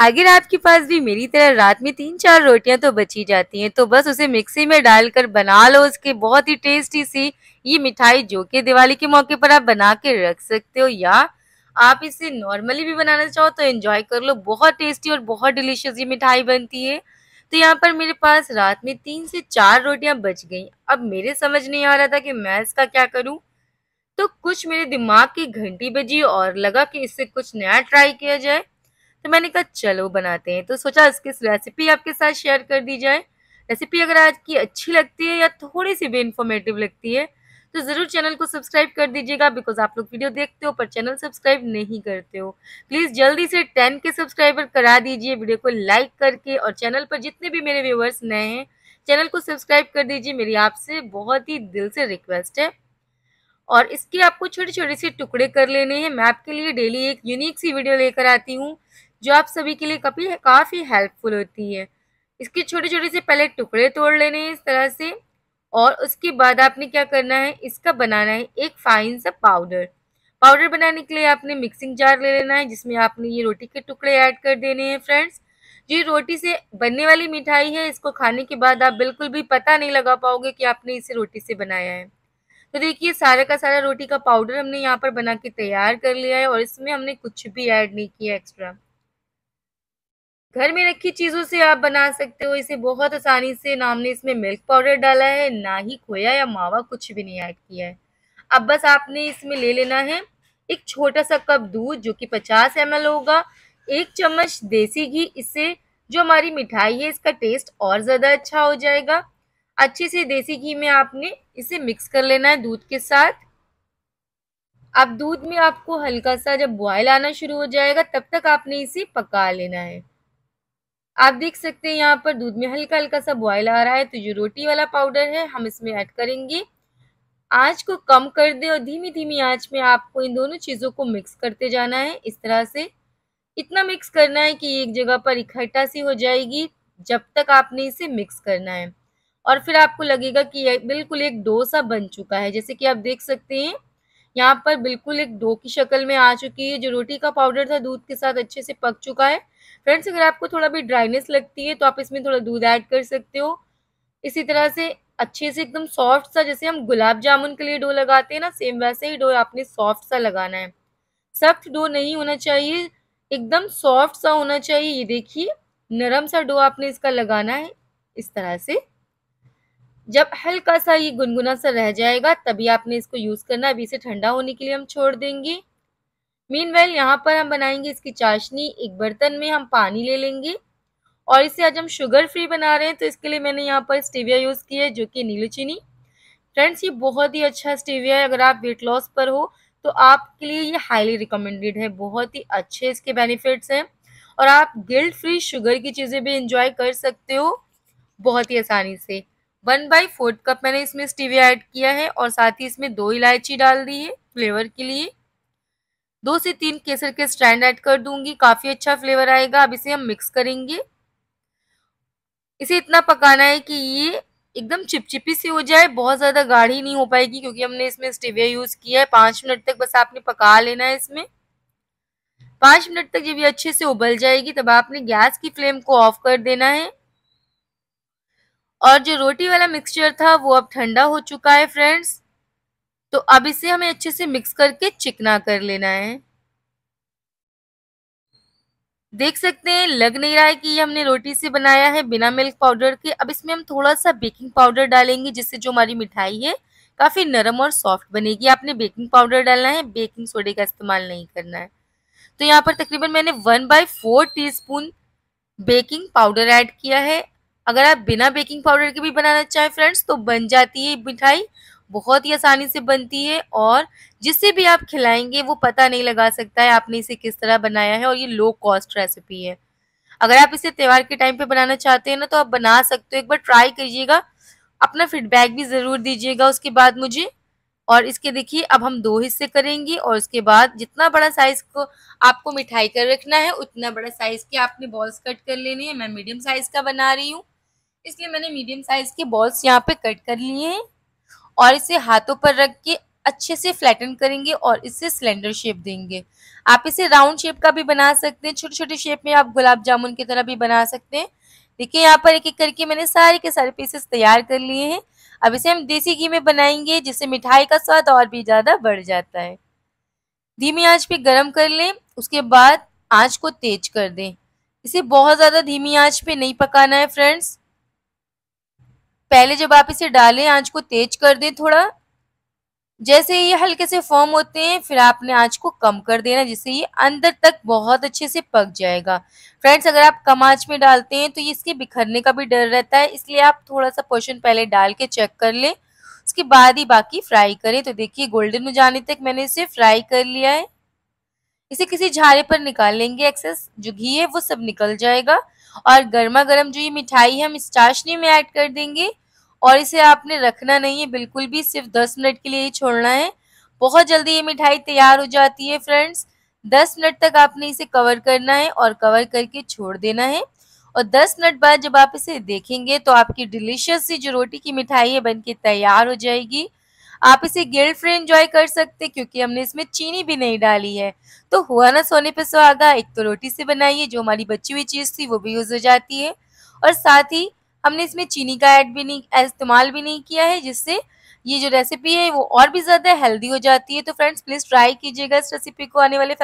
अगर आपके पास भी मेरी तरह रात में तीन चार रोटियां तो बची जाती हैं तो बस उसे मिक्सी में डालकर बना लो उसके बहुत ही टेस्टी सी ये मिठाई जो कि दिवाली के मौके पर आप बना के रख सकते हो या आप इसे नॉर्मली भी बनाना चाहो तो एंजॉय कर लो बहुत टेस्टी और बहुत डिलीशियस ये मिठाई बनती है तो यहाँ पर मेरे पास रात में तीन से चार रोटियां बच गई अब मेरे समझ नहीं आ रहा था कि मैं इसका क्या करूँ तो कुछ मेरे दिमाग की घंटी बजी और लगा कि इससे कुछ नया ट्राई किया जाए तो मैंने कहा चलो बनाते हैं तो सोचा इसकी रेसिपी आपके साथ शेयर कर दी जाए रेसिपी अगर आज की अच्छी लगती है या थोड़ी सी भी इन्फॉर्मेटिव लगती है तो ज़रूर चैनल को सब्सक्राइब कर दीजिएगा बिकॉज आप लोग वीडियो देखते हो पर चैनल सब्सक्राइब नहीं करते हो प्लीज़ जल्दी से टेन के सब्सक्राइबर करा दीजिए वीडियो को लाइक करके और चैनल पर जितने भी मेरे व्यूवर्स नए हैं चैनल को सब्सक्राइब कर दीजिए मेरी आपसे बहुत ही दिल से रिक्वेस्ट है और इसके आपको छोटे छोटे से टुकड़े कर लेने हैं मैं आपके लिए डेली एक यूनिक सी वीडियो लेकर आती हूँ जो आप सभी के लिए काफ़ी काफ़ी हेल्पफुल होती है इसके छोटे छोटे से पहले टुकड़े तोड़ लेने हैं इस तरह से और उसके बाद आपने क्या करना है इसका बनाना है एक फाइन सा पाउडर पाउडर बनाने के लिए आपने मिक्सिंग जार ले लेना है जिसमें आपने ये रोटी के टुकड़े ऐड कर देने हैं फ्रेंड्स ये रोटी से बनने वाली मिठाई है इसको खाने के बाद आप बिल्कुल भी पता नहीं लगा पाओगे कि आपने इसे रोटी से बनाया है तो देखिए सारे का सारा रोटी का पाउडर हमने यहाँ पर बना के तैयार कर लिया है और इसमें हमने कुछ भी ऐड नहीं किया एक्स्ट्रा घर में रखी चीज़ों से आप बना सकते हो इसे बहुत आसानी से नाम ने इसमें मिल्क पाउडर डाला है ना ही खोया या मावा कुछ भी नहीं ऐड किया है अब बस आपने इसमें ले लेना है एक छोटा सा कप दूध जो कि 50 एम होगा एक चम्मच देसी घी इससे जो हमारी मिठाई है इसका टेस्ट और ज़्यादा अच्छा हो जाएगा अच्छे से देसी घी में आपने इसे मिक्स कर लेना है दूध के साथ अब दूध में आपको हल्का सा जब बॉयल आना शुरू हो जाएगा तब तक आपने इसे पका लेना है आप देख सकते हैं यहाँ पर दूध में हल्का हल्का सा बॉयल आ रहा है तो ये रोटी वाला पाउडर है हम इसमें ऐड करेंगे आँच को कम कर दें और धीमी धीमी आँच में आपको इन दोनों चीज़ों को मिक्स करते जाना है इस तरह से इतना मिक्स करना है कि एक जगह पर इकट्ठा सी हो जाएगी जब तक आपने इसे मिक्स करना है और फिर आपको लगेगा कि बिल्कुल एक डोसा बन चुका है जैसे कि आप देख सकते हैं यहाँ पर बिल्कुल एक डो की शक्ल में आ चुकी है जो रोटी का पाउडर था दूध के साथ अच्छे से पक चुका है फ्रेंड्स अगर आपको थोड़ा भी ड्राइनेस लगती है तो आप इसमें थोड़ा दूध ऐड कर सकते हो इसी तरह से अच्छे से एकदम सॉफ्ट सा जैसे हम गुलाब जामुन के लिए डो लगाते हैं ना सेम वैसे ही डो आपने सॉफ्ट सा लगाना है सख्त डो नहीं होना चाहिए एकदम सॉफ्ट सा होना चाहिए ये देखिए नरम सा डो आपने इसका लगाना है इस तरह से जब हल्का सा ये गुनगुना सा रह जाएगा तभी आपने इसको यूज़ करना है अभी इसे ठंडा होने के लिए हम छोड़ देंगे मीन वेल यहाँ पर हम बनाएंगे इसकी चाशनी एक बर्तन में हम पानी ले लेंगे और इसे आज हम शुगर फ्री बना रहे हैं तो इसके लिए मैंने यहाँ पर स्टीविया यूज़ की है जो कि नीली चीनी फ्रेंड्स ये बहुत ही अच्छा स्टीविया है अगर आप वेट लॉस पर हो तो आपके लिए ये हाईली रिकमेंडेड है बहुत ही अच्छे इसके बेनिफिट्स हैं और आप गिल्ट फ्री शुगर की चीज़ें भी इंजॉय कर सकते हो बहुत ही आसानी से वन बाई फोर्थ कप मैंने इसमें स्टीविया ऐड किया है और साथ ही इसमें दो इलायची डाल दी है फ्लेवर के लिए दो से तीन केसर के स्ट्रैंड ऐड कर दूंगी काफ़ी अच्छा फ्लेवर आएगा अब इसे हम मिक्स करेंगे इसे इतना पकाना है कि ये एकदम चिपचिपी सी हो जाए बहुत ज़्यादा गाढ़ी नहीं हो पाएगी क्योंकि हमने इसमें स्टीविया यूज़ किया है पाँच मिनट तक बस आपने पका लेना है इसमें पाँच मिनट तक जब ये अच्छे से उबल जाएगी तब आपने गैस की फ्लेम को ऑफ कर देना है और जो रोटी वाला मिक्सचर था वो अब ठंडा हो चुका है फ्रेंड्स तो अब इसे हमें अच्छे से मिक्स करके चिकना कर लेना है देख सकते हैं लग नहीं रहा है कि ये हमने रोटी से बनाया है बिना मिल्क पाउडर के अब इसमें हम थोड़ा सा बेकिंग पाउडर डालेंगे जिससे जो हमारी मिठाई है काफ़ी नरम और सॉफ्ट बनेगी आपने बेकिंग पाउडर डालना है बेकिंग सोडे का इस्तेमाल नहीं करना है तो यहाँ पर तकरीबन मैंने one by four tea baking powder add किया है अगर आप बिना बेकिंग पाउडर के भी बनाना चाहें फ्रेंड्स तो बन जाती है मिठाई बहुत ही आसानी से बनती है और जिसे भी आप खिलाएंगे वो पता नहीं लगा सकता है आपने इसे किस तरह बनाया है और ये लो कॉस्ट रेसिपी है अगर आप इसे त्यौहार के टाइम पे बनाना चाहते हैं ना तो आप बना सकते हो एक बार ट्राई करिएगा अपना फीडबैक भी ज़रूर दीजिएगा उसके बाद मुझे और इसके देखिए अब हम दो हिस्से करेंगे और उसके बाद जितना बड़ा साइज़ को आपको मिठाई कर रखना है उतना बड़ा साइज़ के आपने बॉल्स कट कर लेने हैं मैं मीडियम साइज़ का बना रही हूँ इसलिए मैंने मीडियम साइज़ के बॉल्स यहाँ पे कट कर लिए हैं और इसे हाथों पर रख के अच्छे से फ्लैटन करेंगे और इसे सिलेंडर शेप देंगे आप इसे राउंड शेप का भी बना सकते हैं छोटे छोटे शेप में आप गुलाब जामुन की तरह भी बना सकते हैं देखिए यहाँ पर एक एक करके मैंने सारे के सारे पीसेस तैयार कर लिए हैं अब इसे हम देसी घी में बनाएंगे जिससे मिठाई का स्वाद और भी ज़्यादा बढ़ जाता है धीमी आंच पे गरम कर लें उसके बाद आंच को तेज कर दें इसे बहुत ज़्यादा धीमी आंच पे नहीं पकाना है फ्रेंड्स पहले जब आप इसे डालें आंच को तेज कर दें थोड़ा जैसे ये हल्के से फॉर्म होते हैं फिर आपने आंच को कम कर देना जिससे ये अंदर तक बहुत अच्छे से पक जाएगा फ्रेंड्स अगर आप कम आंच में डालते हैं तो ये इसके बिखरने का भी डर रहता है इसलिए आप थोड़ा सा पोर्शन पहले डाल के चेक कर लें उसके बाद ही बाकी फ्राई करें तो देखिए गोल्डन में जाने तक मैंने इसे फ्राई कर लिया है इसे किसी झारे पर निकाल लेंगे एक्सेस जो घी है वो सब निकल जाएगा और गर्मा गर्म जो ये मिठाई है हम इस चाशनी में ऐड कर देंगे और इसे आपने रखना नहीं है बिल्कुल भी सिर्फ दस मिनट के लिए ही छोड़ना है बहुत जल्दी ये मिठाई तैयार हो जाती है फ्रेंड्स दस मिनट तक आपने इसे कवर करना है और कवर करके छोड़ देना है और दस मिनट बाद जब आप इसे देखेंगे तो आपकी डिलीशियस सी जो रोटी की मिठाई है बनके तैयार हो जाएगी आप इसे गिल्ड फ्री इंजॉय कर सकते क्योंकि हमने इसमें चीनी भी नहीं डाली है तो हुआ ना सोने पे सुहागा एक तो रोटी से बनाइए जो हमारी बची हुई चीज़ थी वो भी यूज़ हो जाती है और साथ ही हमने इसमें चीनी का ऐड भी नहीं इस्तेमाल भी नहीं किया है जिससे ये जो रेसिपी है वो और भी ज़्यादा हेल्दी हो जाती है तो फ्रेंड्स प्लीज़ ट्राई कीजिएगा इस रेसिपी को आने वाले